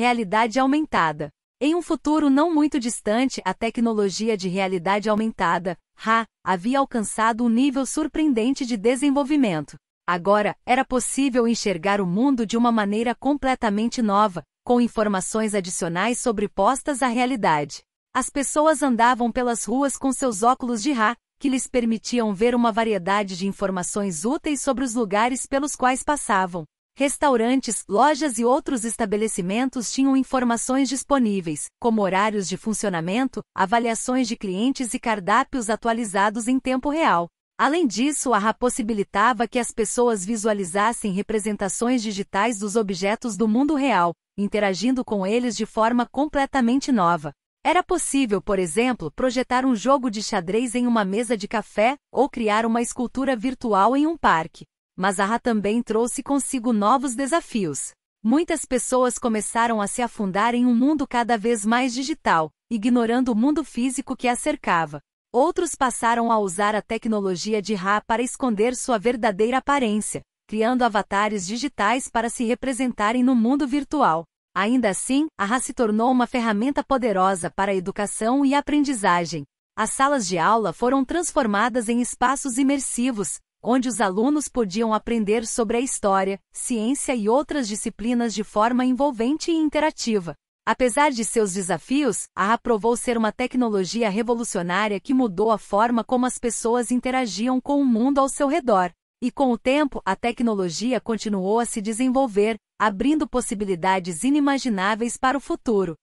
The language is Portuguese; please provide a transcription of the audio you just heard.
Realidade aumentada. Em um futuro não muito distante, a tecnologia de realidade aumentada, RA, havia alcançado um nível surpreendente de desenvolvimento. Agora, era possível enxergar o mundo de uma maneira completamente nova, com informações adicionais sobrepostas à realidade. As pessoas andavam pelas ruas com seus óculos de Ra, que lhes permitiam ver uma variedade de informações úteis sobre os lugares pelos quais passavam. Restaurantes, lojas e outros estabelecimentos tinham informações disponíveis, como horários de funcionamento, avaliações de clientes e cardápios atualizados em tempo real. Além disso, a RA possibilitava que as pessoas visualizassem representações digitais dos objetos do mundo real, interagindo com eles de forma completamente nova. Era possível, por exemplo, projetar um jogo de xadrez em uma mesa de café ou criar uma escultura virtual em um parque mas a Ra também trouxe consigo novos desafios. Muitas pessoas começaram a se afundar em um mundo cada vez mais digital, ignorando o mundo físico que a cercava. Outros passaram a usar a tecnologia de Ra para esconder sua verdadeira aparência, criando avatares digitais para se representarem no mundo virtual. Ainda assim, a Ra se tornou uma ferramenta poderosa para a educação e aprendizagem. As salas de aula foram transformadas em espaços imersivos, onde os alunos podiam aprender sobre a história, ciência e outras disciplinas de forma envolvente e interativa. Apesar de seus desafios, a A provou ser uma tecnologia revolucionária que mudou a forma como as pessoas interagiam com o mundo ao seu redor. E com o tempo, a tecnologia continuou a se desenvolver, abrindo possibilidades inimagináveis para o futuro.